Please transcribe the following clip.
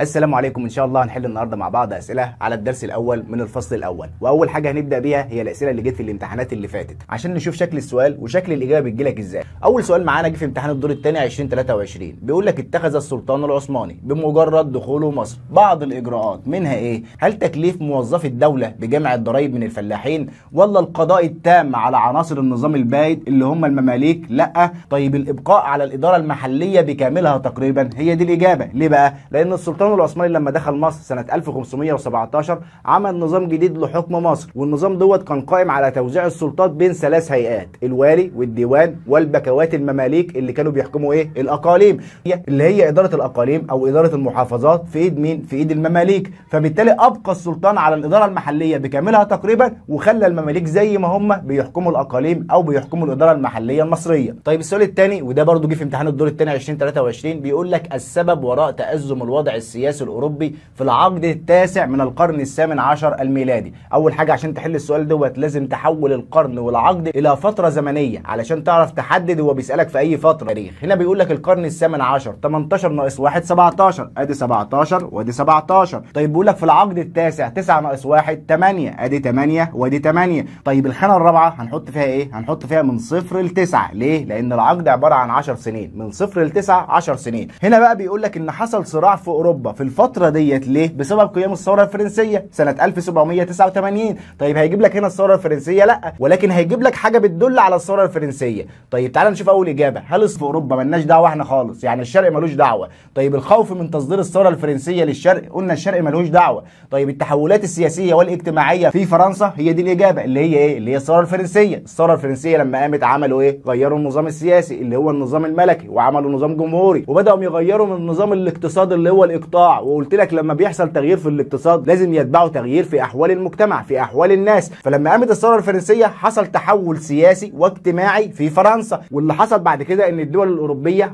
السلام عليكم ان شاء الله هنحل النهارده مع بعض اسئله على الدرس الاول من الفصل الاول واول حاجه هنبدا بيها هي الاسئله اللي جت في الامتحانات اللي فاتت عشان نشوف شكل السؤال وشكل الاجابه بتجي لك ازاي اول سؤال معانا جه في امتحان الدور الثاني 2023 بيقول لك اتخذ السلطان العثماني بمجرد دخوله مصر بعض الاجراءات منها ايه هل تكليف موظفي الدوله بجمع الضرائب من الفلاحين ولا القضاء التام على عناصر النظام البائد اللي هم المماليك لا طيب الابقاء على الاداره المحليه بكاملها تقريبا هي دي الاجابه ليه بقى لان السلطان السلطان العثماني لما دخل مصر سنة 1517 عمل نظام جديد لحكم مصر والنظام دوت كان قائم على توزيع السلطات بين ثلاث هيئات الوالي والديوان والبكوات المماليك اللي كانوا بيحكموا ايه الاقاليم اللي هي اداره الاقاليم او اداره المحافظات في ايد مين في ايد المماليك فبالتالي ابقى السلطان على الاداره المحليه بكاملها تقريبا وخلى المماليك زي ما هم بيحكموا الاقاليم او بيحكموا الاداره المحليه المصريه طيب السؤال الثاني وده برضو جه في امتحان الدور الثاني 2023 بيقول لك السبب وراء تازم الوضع السياسي السياسي الأوروبي في العقد التاسع من القرن الثامن عشر الميلادي أول حاجة عشان تحل السؤال دوت لازم تحول القرن والعقد إلى فترة زمنية علشان تعرف تحدد هو بيسألك في أي فترة تاريخ هنا بيقول لك القرن الثامن عشر 18 ناقص 1 17 أدي 17 وأدي 17 طيب بيقول لك في العقد التاسع 9 ناقص 1 8 أدي 8 وأدي 8 طيب الخانة الرابعة هنحط فيها إيه؟ هنحط فيها من صفر 9 ليه؟ لأن العقد عبارة عن 10 سنين من صفر 9 10 سنين هنا بقى بيقول لك إن حصل صراع في أوروبا اوروبا في الفتره ديت ليه بسبب قيام الثوره الفرنسيه سنه 1789 طيب هيجيب لك هنا الثوره الفرنسيه لا ولكن هيجيب لك حاجه بتدل على الثوره الفرنسيه طيب تعال نشوف اول اجابه هل في اوروبا ملناش دعوه احنا خالص يعني الشرق ملوش دعوه طيب الخوف من تصدير الثوره الفرنسيه للشرق قلنا الشرق ملوش دعوه طيب التحولات السياسيه والاجتماعيه في فرنسا هي دي الاجابه اللي هي ايه اللي هي الثوره الفرنسيه الثوره الفرنسيه لما قامت عملوا ايه غيروا النظام السياسي اللي هو النظام الملكي وعملوا نظام جمهوري وبداوا يغيروا من النظام الاقتصادي اللي هو الاقتصادي القطاع وقلت لك لما بيحصل تغيير في الاقتصاد لازم يتبعه تغيير في احوال المجتمع في احوال الناس فلما قامت الثوره الفرنسيه حصل تحول سياسي واجتماعي في فرنسا واللي حصل بعد كده ان الدول الاوروبيه